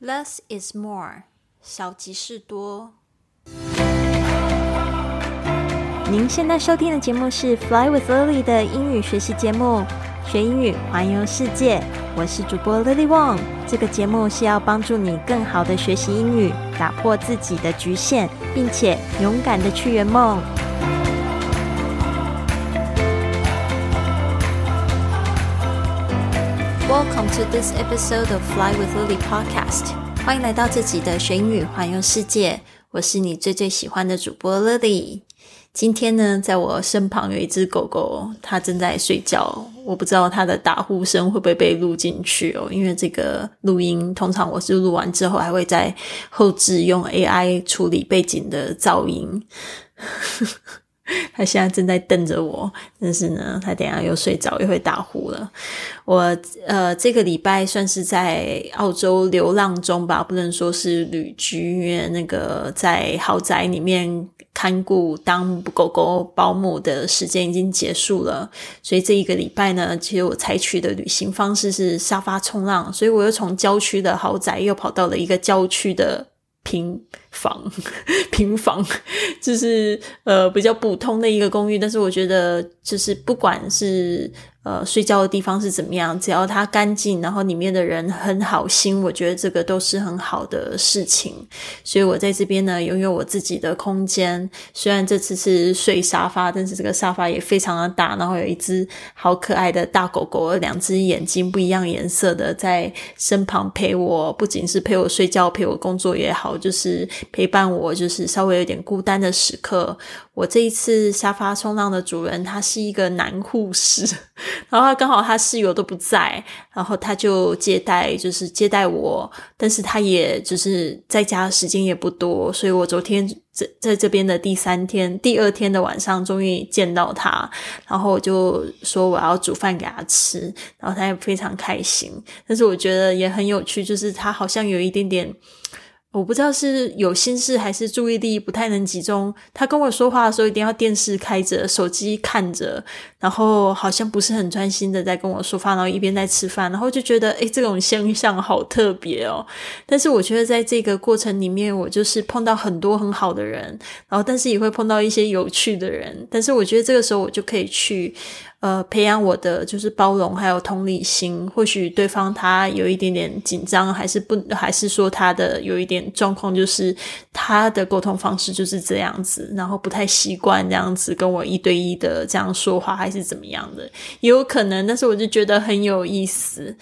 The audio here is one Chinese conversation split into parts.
Less is more，少即是多。您现在收听的节目是 Fly with Lily 的英语学习节目，学英语环游世界。我是主播 Lily Wong，这个节目是要帮助你更好的学习英语，打破自己的局限，并且勇敢的去圆梦。Welcome to this episode of Fly with Lily podcast。欢迎来到这集的学英语环游世界，我是你最最喜欢的主播 Lily。今天呢，在我身旁有一只狗狗，它正在睡觉。我不知道它的打呼声会不会被录进去哦，因为这个录音通常我是录完之后还会在后置用 AI 处理背景的噪音。他现在正在瞪着我，但是呢，他等下又睡着，又会打呼了。我呃，这个礼拜算是在澳洲流浪中吧，不能说是旅居，那个在豪宅里面看顾当狗狗保姆的时间已经结束了。所以这一个礼拜呢，其实我采取的旅行方式是沙发冲浪，所以我又从郊区的豪宅又跑到了一个郊区的。平房，平房，就是呃比较普通的一个公寓，但是我觉得就是不管是。呃，睡觉的地方是怎么样？只要它干净，然后里面的人很好心，我觉得这个都是很好的事情。所以我在这边呢，拥有我自己的空间。虽然这次是睡沙发，但是这个沙发也非常的大，然后有一只好可爱的大狗狗，两只眼睛不一样颜色的，在身旁陪我。不仅是陪我睡觉，陪我工作也好，就是陪伴我，就是稍微有点孤单的时刻。我这一次沙发冲浪的主人，他是一个男护士。然后他刚好他室友都不在，然后他就接待，就是接待我。但是他也就是在家时间也不多，所以我昨天在在这边的第三天，第二天的晚上终于见到他。然后我就说我要煮饭给他吃，然后他也非常开心。但是我觉得也很有趣，就是他好像有一点点。我不知道是有心事还是注意力不太能集中。他跟我说话的时候，一定要电视开着，手机看着，然后好像不是很专心的在跟我说话，然后一边在吃饭，然后就觉得，诶，这种现象好特别哦。但是我觉得，在这个过程里面，我就是碰到很多很好的人，然后但是也会碰到一些有趣的人。但是我觉得这个时候，我就可以去。呃，培养我的就是包容，还有同理心。或许对方他有一点点紧张，还是不，还是说他的有一点状况，就是他的沟通方式就是这样子，然后不太习惯这样子跟我一对一的这样说话，还是怎么样的，也有可能。但是我就觉得很有意思。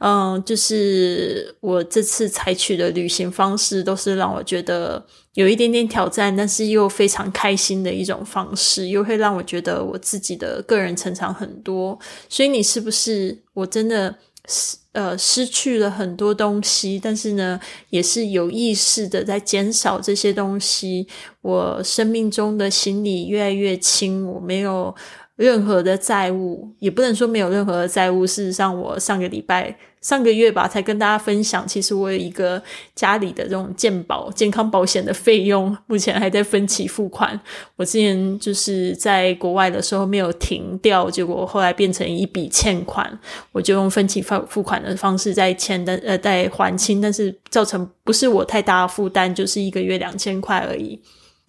嗯，就是我这次采取的旅行方式，都是让我觉得。有一点点挑战，但是又非常开心的一种方式，又会让我觉得我自己的个人成长很多。所以你是不是我真的失呃失去了很多东西？但是呢，也是有意识的在减少这些东西，我生命中的行李越来越轻，我没有。任何的债务也不能说没有任何的债务。事实上，我上个礼拜、上个月吧，才跟大家分享，其实我有一个家里的这种健保、健康保险的费用，目前还在分期付款。我之前就是在国外的时候没有停掉，结果后来变成一笔欠款，我就用分期付付款的方式在欠、的呃在还清，但是造成不是我太大的负担，就是一个月两千块而已，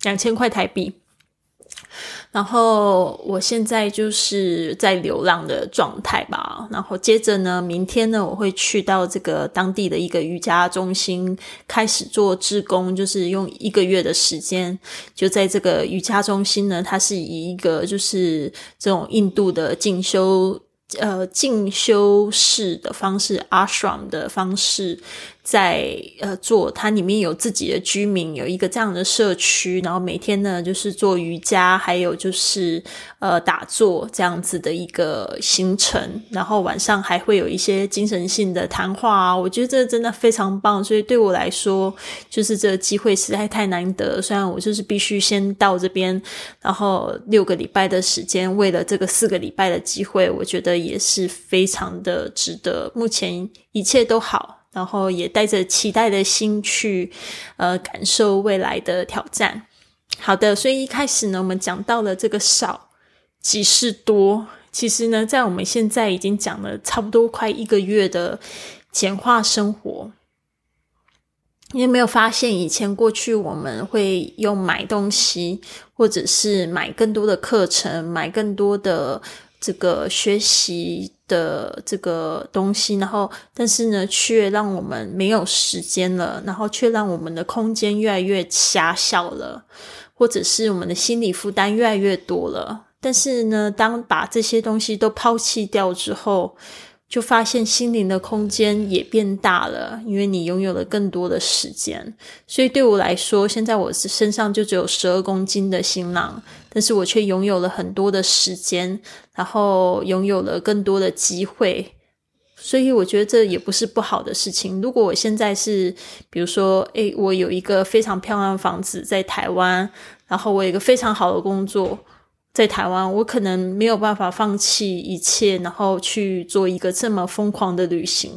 两千块台币。然后我现在就是在流浪的状态吧。然后接着呢，明天呢，我会去到这个当地的一个瑜伽中心，开始做志工，就是用一个月的时间，就在这个瑜伽中心呢，它是以一个就是这种印度的进修呃进修式的方式，ashram 的方式。在呃做，它里面有自己的居民，有一个这样的社区，然后每天呢就是做瑜伽，还有就是呃打坐这样子的一个行程，然后晚上还会有一些精神性的谈话。啊，我觉得这真的非常棒，所以对我来说，就是这个机会实在太难得。虽然我就是必须先到这边，然后六个礼拜的时间，为了这个四个礼拜的机会，我觉得也是非常的值得。目前一切都好。然后也带着期待的心去，呃，感受未来的挑战。好的，所以一开始呢，我们讲到了这个少即是多。其实呢，在我们现在已经讲了差不多快一个月的简化生活，你有没有发现，以前过去我们会用买东西，或者是买更多的课程，买更多的这个学习。的这个东西，然后但是呢，却让我们没有时间了，然后却让我们的空间越来越狭小了，或者是我们的心理负担越来越多了。但是呢，当把这些东西都抛弃掉之后。就发现心灵的空间也变大了，因为你拥有了更多的时间。所以对我来说，现在我身上就只有十二公斤的行囊，但是我却拥有了很多的时间，然后拥有了更多的机会。所以我觉得这也不是不好的事情。如果我现在是，比如说，诶，我有一个非常漂亮的房子在台湾，然后我有一个非常好的工作。在台湾，我可能没有办法放弃一切，然后去做一个这么疯狂的旅行。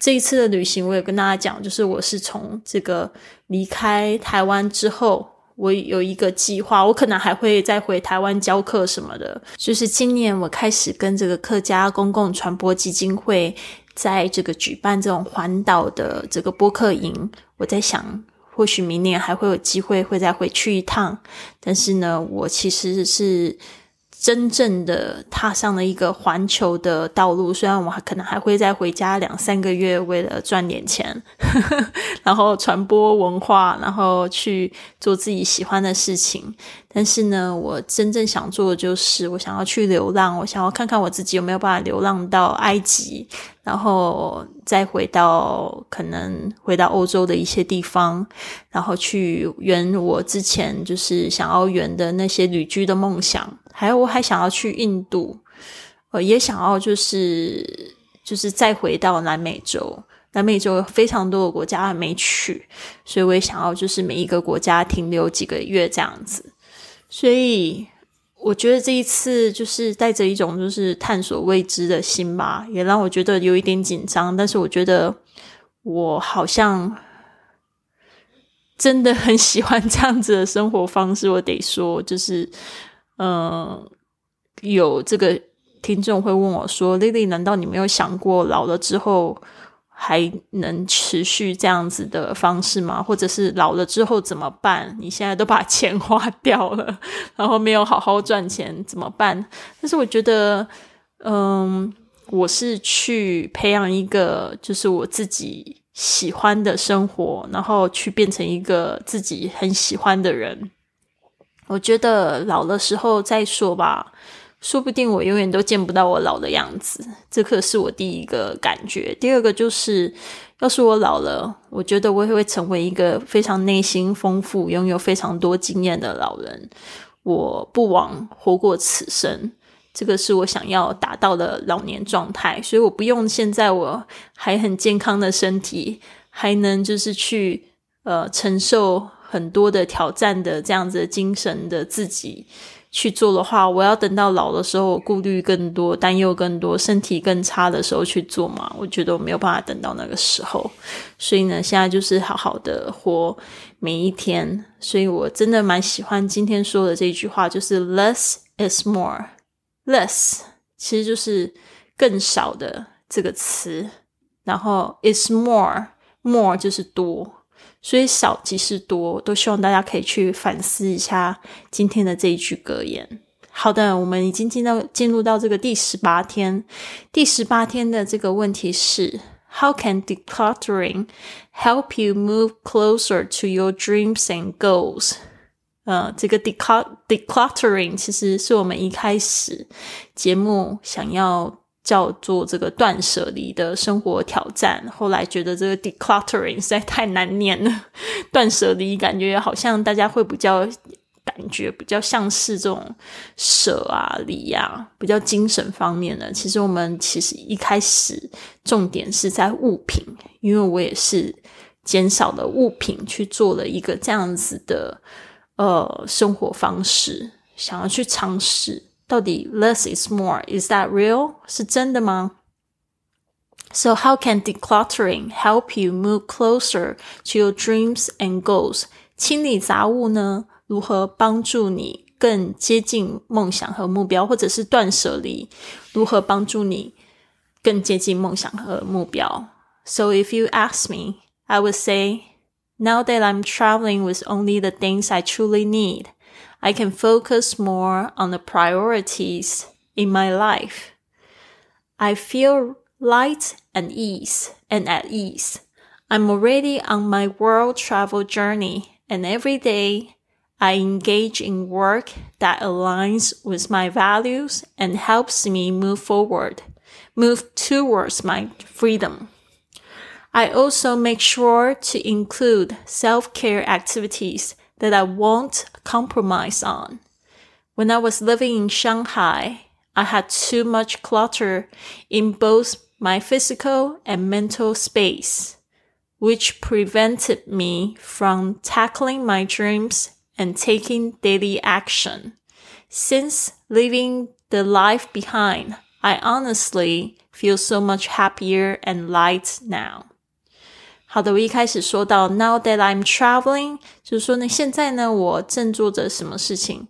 这一次的旅行，我也跟大家讲，就是我是从这个离开台湾之后，我有一个计划，我可能还会再回台湾教课什么的。就是今年我开始跟这个客家公共传播基金会在这个举办这种环岛的这个播客营，我在想。或许明年还会有机会会再回去一趟，但是呢，我其实是真正的踏上了一个环球的道路。虽然我可能还会再回家两三个月，为了赚点钱，然后传播文化，然后去做自己喜欢的事情。但是呢，我真正想做的就是，我想要去流浪，我想要看看我自己有没有办法流浪到埃及，然后再回到可能回到欧洲的一些地方，然后去圆我之前就是想要圆的那些旅居的梦想。还有，我还想要去印度，呃，也想要就是就是再回到南美洲，南美洲非常多的国家没去，所以我也想要就是每一个国家停留几个月这样子。所以我觉得这一次就是带着一种就是探索未知的心吧，也让我觉得有一点紧张。但是我觉得我好像真的很喜欢这样子的生活方式。我得说，就是嗯，有这个听众会问我说：“丽丽，难道你没有想过老了之后？”还能持续这样子的方式吗？或者是老了之后怎么办？你现在都把钱花掉了，然后没有好好赚钱怎么办？但是我觉得，嗯，我是去培养一个就是我自己喜欢的生活，然后去变成一个自己很喜欢的人。我觉得老了时候再说吧。说不定我永远都见不到我老的样子，这可是我第一个感觉。第二个就是，要是我老了，我觉得我会成为一个非常内心丰富、拥有非常多经验的老人。我不枉活过此生，这个是我想要达到的老年状态。所以我不用现在我还很健康的身体，还能就是去呃承受很多的挑战的这样子精神的自己。去做的话，我要等到老的时候，我顾虑更多，担忧更多，身体更差的时候去做嘛？我觉得我没有办法等到那个时候，所以呢，现在就是好好的活每一天。所以我真的蛮喜欢今天说的这句话，就是 “less is more”。less 其实就是更少的这个词，然后 “is more”，more 就是多。所以少即是多，都希望大家可以去反思一下今天的这一句格言。好的，我们已经进到进入到这个第十八天，第十八天的这个问题是：How can decluttering help you move closer to your dreams and goals？呃，这个 decl decluttering 其实是我们一开始节目想要。叫做这个断舍离的生活挑战。后来觉得这个 decluttering 实在太难念了，断舍离感觉好像大家会比较感觉比较像是这种舍啊离啊，比较精神方面的。其实我们其实一开始重点是在物品，因为我也是减少了物品去做了一个这样子的呃生活方式，想要去尝试。到底 less is more is that real 是真的吗？So how can decluttering help you move closer to your dreams and goals？清理杂物呢，如何帮助你更接近梦想和目标，或者是断舍离如何帮助你更接近梦想和目标？So if you ask me, I would say, now that I'm traveling with only the things I truly need. I can focus more on the priorities in my life. I feel light and ease and at ease. I'm already on my world travel journey and every day I engage in work that aligns with my values and helps me move forward, move towards my freedom. I also make sure to include self-care activities that I won't compromise on. When I was living in Shanghai, I had too much clutter in both my physical and mental space, which prevented me from tackling my dreams and taking daily action. Since leaving the life behind, I honestly feel so much happier and light now. 好的，我一开始说到 now that I'm traveling，就是说呢，现在呢，我正做着什么事情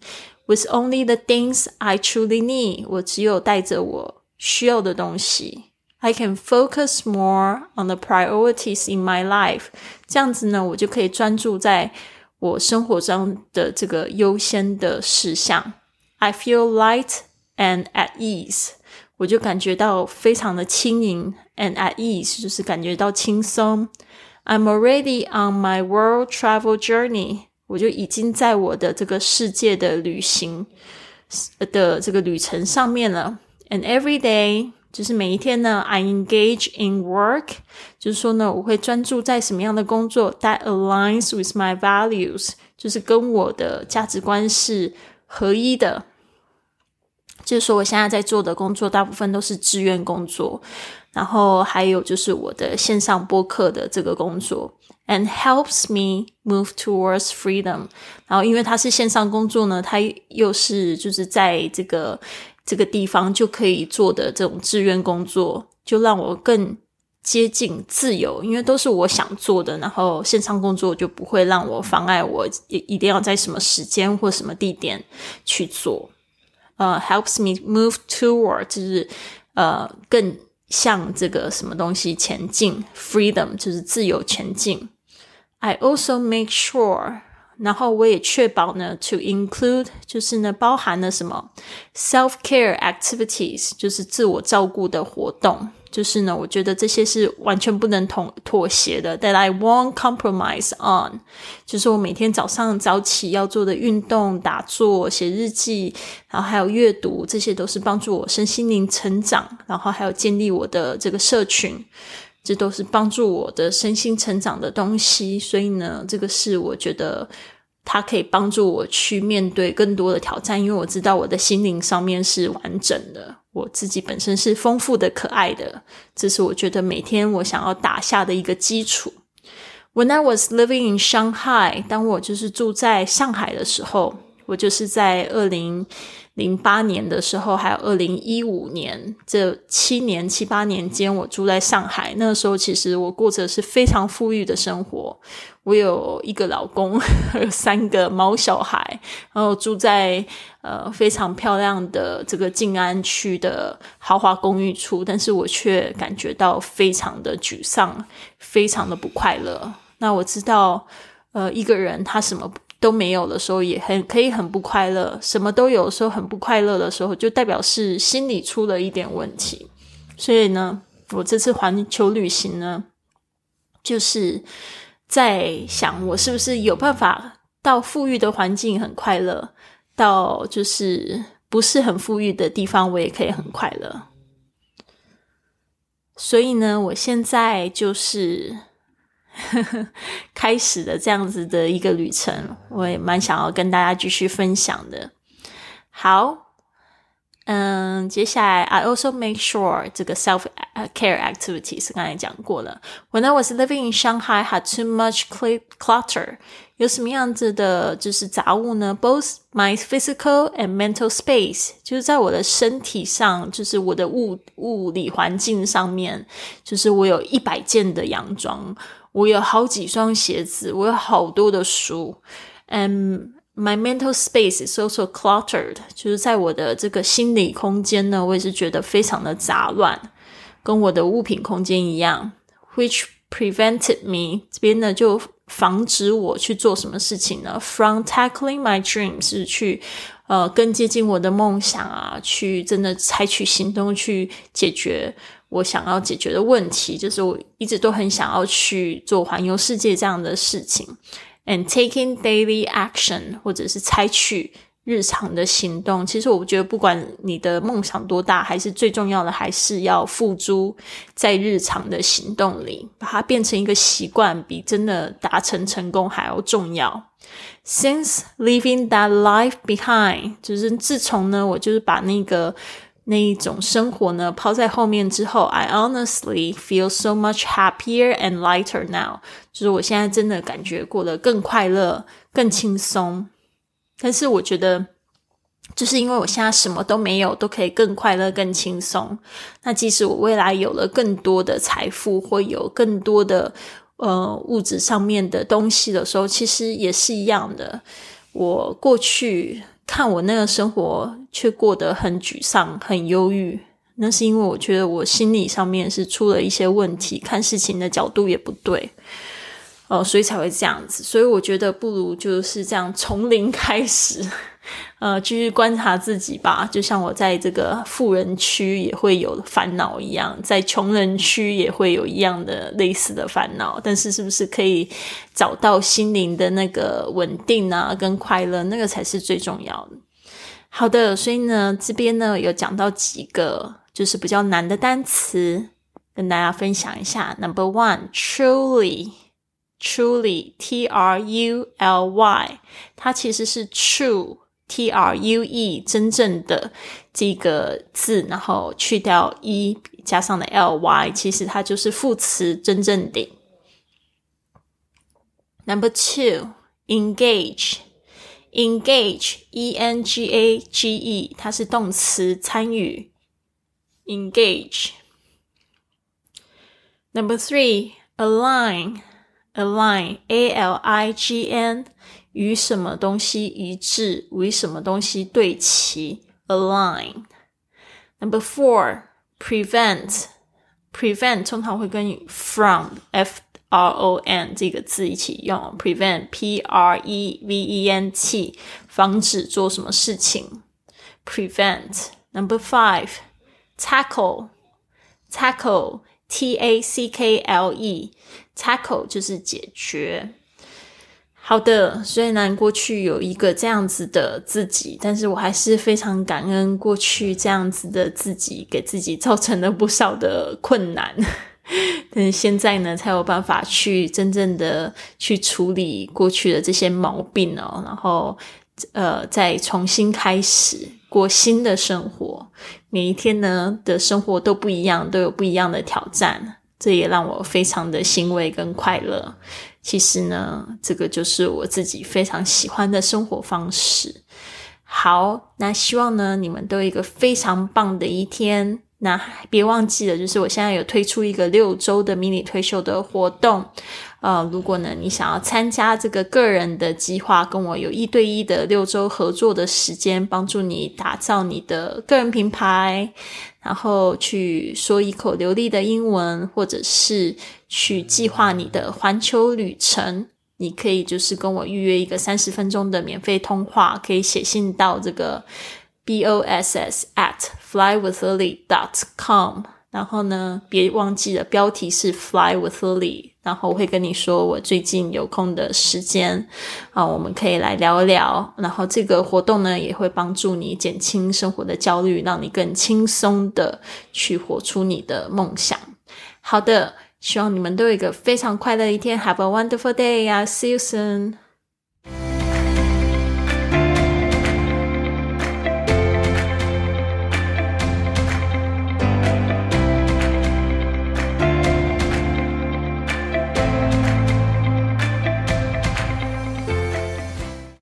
？With only the things I truly need，我只有带着我需要的东西。I can focus more on the priorities in my life。这样子呢，我就可以专注在我生活中的这个优先的事项。I feel light and at ease。我就感觉到非常的轻盈，and at ease 就是感觉到轻松。I'm already on my world travel journey。我就已经在我的这个世界的旅行的这个旅程上面了。And every day 就是每一天呢，I engage in work，就是说呢，我会专注在什么样的工作，that aligns with my values，就是跟我的价值观是合一的。就是说，我现在在做的工作大部分都是志愿工作。然后还有就是我的线上播客的这个工作，and helps me move towards freedom。然后因为它是线上工作呢，它又是就是在这个这个地方就可以做的这种志愿工作，就让我更接近自由，因为都是我想做的。然后线上工作就不会让我妨碍我一一定要在什么时间或什么地点去做。呃，helps me move towards，就是呃更。向这个什么东西前进？Freedom 就是自由前进。I also make sure，然后我也确保呢，to include 就是呢包含了什么？Self care activities 就是自我照顾的活动。就是呢，我觉得这些是完全不能同妥协的。That I won't compromise on。就是我每天早上早起要做的运动、打坐、写日记，然后还有阅读，这些都是帮助我身心灵成长。然后还有建立我的这个社群，这都是帮助我的身心成长的东西。所以呢，这个是我觉得它可以帮助我去面对更多的挑战，因为我知道我的心灵上面是完整的。我自己本身是丰富的、可爱的，这是我觉得每天我想要打下的一个基础。When I was living in Shanghai，当我就是住在上海的时候，我就是在二零。零八年的时候，还有二零一五年这七年七八年间，我住在上海。那个时候，其实我过着是非常富裕的生活。我有一个老公，三个猫小孩，然后住在呃非常漂亮的这个静安区的豪华公寓处。但是我却感觉到非常的沮丧，非常的不快乐。那我知道，呃，一个人他什么？都没有的时候也很可以很不快乐，什么都有时候很不快乐的时候，就代表是心里出了一点问题。所以呢，我这次环球旅行呢，就是在想，我是不是有办法到富裕的环境很快乐，到就是不是很富裕的地方，我也可以很快乐。所以呢，我现在就是。开始的这样子的一个旅程，我也蛮想要跟大家继续分享的。好。嗯，接下来 I also make sure 这个 self care activities 刚才讲过了。When I was living in Shanghai, had too much clutter. 有什么样子的，就是杂物呢？Both my physical and mental space，就是在我的身体上，就是我的物物理环境上面，就是我有一百件的洋装，我有好几双鞋子，我有好多的书，嗯。My mental space is also cluttered，就是在我的这个心理空间呢，我也是觉得非常的杂乱，跟我的物品空间一样。Which prevented me 这边呢就防止我去做什么事情呢？From tackling my dreams 是去呃更接近我的梦想啊，去真的采取行动去解决我想要解决的问题。就是我一直都很想要去做环游世界这样的事情。And taking daily action，或者是采取日常的行动，其实我觉得不管你的梦想多大，还是最重要的，还是要付诸在日常的行动里，把它变成一个习惯，比真的达成成功还要重要。Since leaving that life behind，就是自从呢，我就是把那个。那一种生活呢，抛在后面之后，I honestly feel so much happier and lighter now。就是我现在真的感觉过得更快乐、更轻松。但是我觉得，就是因为我现在什么都没有，都可以更快乐、更轻松。那即使我未来有了更多的财富，会有更多的呃物质上面的东西的时候，其实也是一样的。我过去看我那个生活。却过得很沮丧、很忧郁，那是因为我觉得我心理上面是出了一些问题，看事情的角度也不对，哦，所以才会这样子。所以我觉得不如就是这样从零开始，呃，继续观察自己吧。就像我在这个富人区也会有烦恼一样，在穷人区也会有一样的类似的烦恼，但是是不是可以找到心灵的那个稳定啊，跟快乐，那个才是最重要的。好的，所以呢，这边呢有讲到几个就是比较难的单词，跟大家分享一下。Number one, truly, truly, t r u l y，它其实是 true, t r u e，真正的这个字，然后去掉 e，加上了 l y，其实它就是副词，真正的。Number two, engage. engage，e n g a g e，它是动词，参与。engage。Number three, align, align, a l i g n，与什么东西一致，与什么东西对齐，align。Number four, prevent, prevent 通常会跟 from f R O N 这个字一起用，prevent P R E V E N T 防止做什么事情，prevent number five tackle tackle T A C K L E tackle 就是解决。好的，虽然过去有一个这样子的自己，但是我还是非常感恩过去这样子的自己，给自己造成了不少的困难。是现在呢，才有办法去真正的去处理过去的这些毛病哦，然后呃，再重新开始过新的生活。每一天呢的生活都不一样，都有不一样的挑战，这也让我非常的欣慰跟快乐。其实呢，这个就是我自己非常喜欢的生活方式。好，那希望呢，你们都有一个非常棒的一天。那别忘记了，就是我现在有推出一个六周的迷你退休的活动，呃，如果呢你想要参加这个个人的计划，跟我有一对一的六周合作的时间，帮助你打造你的个人品牌，然后去说一口流利的英文，或者是去计划你的环球旅程，你可以就是跟我预约一个三十分钟的免费通话，可以写信到这个。b o s s at flywithlee dot com，然后呢，别忘记了标题是 fly with l e 然后我会跟你说我最近有空的时间啊，我们可以来聊聊，然后这个活动呢也会帮助你减轻生活的焦虑，让你更轻松的去活出你的梦想。好的，希望你们都有一个非常快乐的一天，Have a wonderful day! I see you soon.